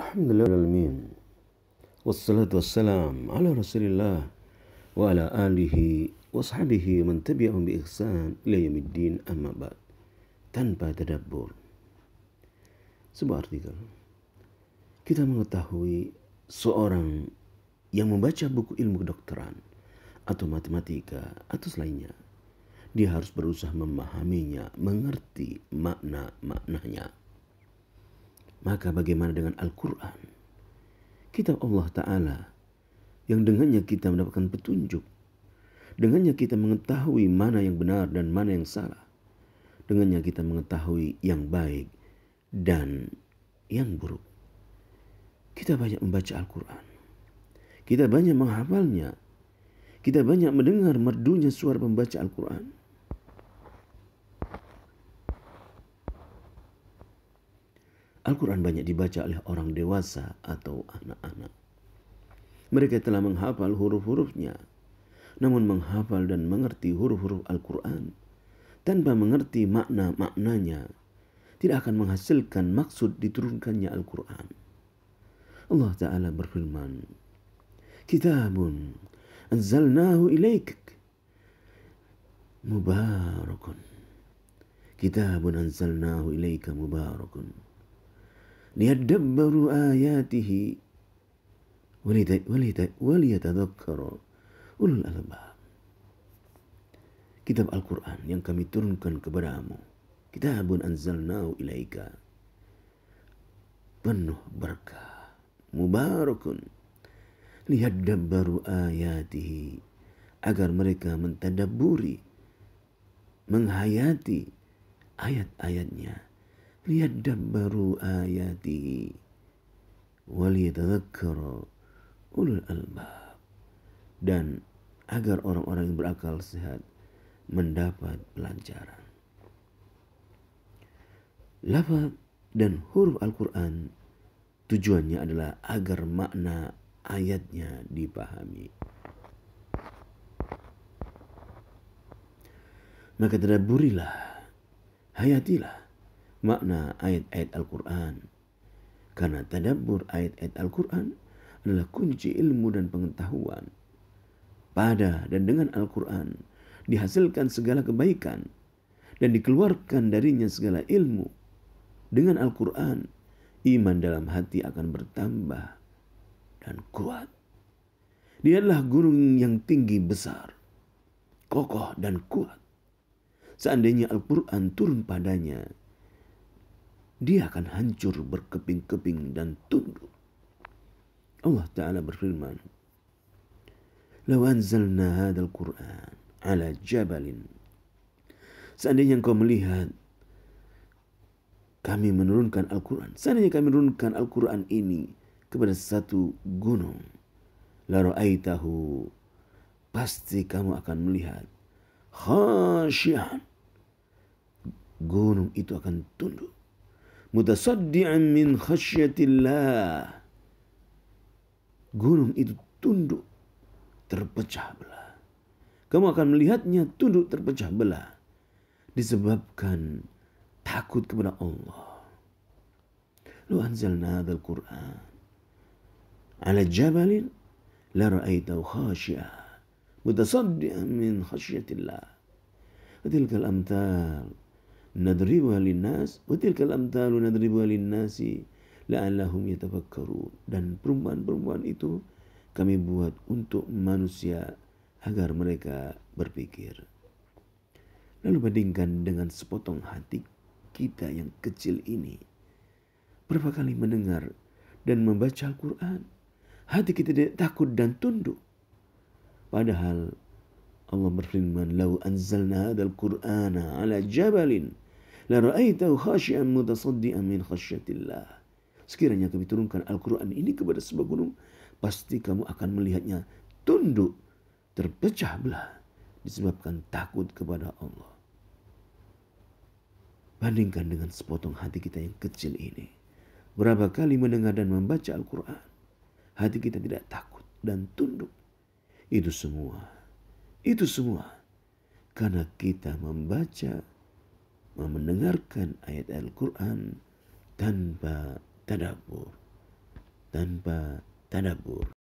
Alhamdulillahirrahmanirrahim Wassalatu wassalam ala rasulillah Wa ala alihi wa sahbihi man tabi'ahum bi ihsan ila yamiddin amma ba'd Tanpa tadabbur Sebuah artikel Kita mengetahui seorang yang membaca buku ilmu kedokteran atau matematika atau selainnya dia harus berusaha memahaminya, mengerti makna-maknanya. Maka bagaimana dengan Al-Quran? Kitab Allah Ta'ala yang dengannya kita mendapatkan petunjuk. Dengannya kita mengetahui mana yang benar dan mana yang salah. Dengannya kita mengetahui yang baik dan yang buruk. Kita banyak membaca Al-Quran. Kita banyak menghafalnya. Kita banyak mendengar merdunya suara pembaca Al-Quran. Al-Quran banyak dibaca oleh orang dewasa atau anak-anak. Mereka telah menghafal huruf-hurufnya, namun menghafal dan mengerti huruf-huruf Al-Quran tanpa mengerti makna-maknanya tidak akan menghasilkan maksud diturunkannya Al-Quran. Allah Ta'ala berfirman, Kitabun anzalnahu ilaikak mubarakun. Kitabun anzalnahu ilaika mubarakun liyadabbaru ayatihi waliyatadakkaru ulul albab. Kitab Al-Quran yang kami turunkan kepadamu. Kitabun anzalnau ilaika. Penuh berkah. Mubarakun. Lihat dabbaru ayatihi. Agar mereka mentadaburi. Menghayati ayat-ayatnya liyadabbaru ayati waliyatadhakkaru ulul albab dan agar orang-orang yang berakal sehat mendapat pelajaran. Lafaz dan huruf Al-Quran tujuannya adalah agar makna ayatnya dipahami. Maka tadaburilah, hayatilah makna ayat-ayat Al-Quran. Karena tadabur ayat-ayat Al-Quran adalah kunci ilmu dan pengetahuan. Pada dan dengan Al-Quran dihasilkan segala kebaikan dan dikeluarkan darinya segala ilmu. Dengan Al-Quran, iman dalam hati akan bertambah dan kuat. Dialah gunung yang tinggi besar, kokoh dan kuat. Seandainya Al-Quran turun padanya, dia akan hancur berkeping-keping dan tunduk. Allah Ta'ala berfirman, Lau anzalna hadal Qur'an ala jabalin. Seandainya engkau melihat kami menurunkan Al-Quran. Seandainya kami menurunkan Al-Quran ini kepada satu gunung. Laru'aitahu. Pasti kamu akan melihat. Khasyian. Gunung itu akan tunduk mutasaddian min khasyatillah. Gunung itu tunduk terpecah belah. Kamu akan melihatnya tunduk terpecah belah disebabkan takut kepada Allah. Lu anzalna hadzal Qur'an ala jabalin la ra'aitahu khashi'a mutasaddian min khasyatillah. Tilkal amthal nadribuha linnas wa tilkal amthalu nadribuha linnasi la'allahum yatafakkarun dan perumpamaan-perumpamaan itu kami buat untuk manusia agar mereka berpikir lalu bandingkan dengan sepotong hati kita yang kecil ini berapa kali mendengar dan membaca Al-Quran hati kita tidak takut dan tunduk padahal Allah berfirman lau anzalna hadzal qur'ana ala jabalin lara'aitahu khasyian mutasaddian min khasyatillah. Sekiranya kami turunkan Al-Quran ini kepada sebuah gunung, pasti kamu akan melihatnya tunduk, terpecah belah, disebabkan takut kepada Allah. Bandingkan dengan sepotong hati kita yang kecil ini. Berapa kali mendengar dan membaca Al-Quran, hati kita tidak takut dan tunduk. Itu semua, itu semua karena kita membaca mendengarkan ayat Al-Quran tanpa tadabur. Tanpa tadabur.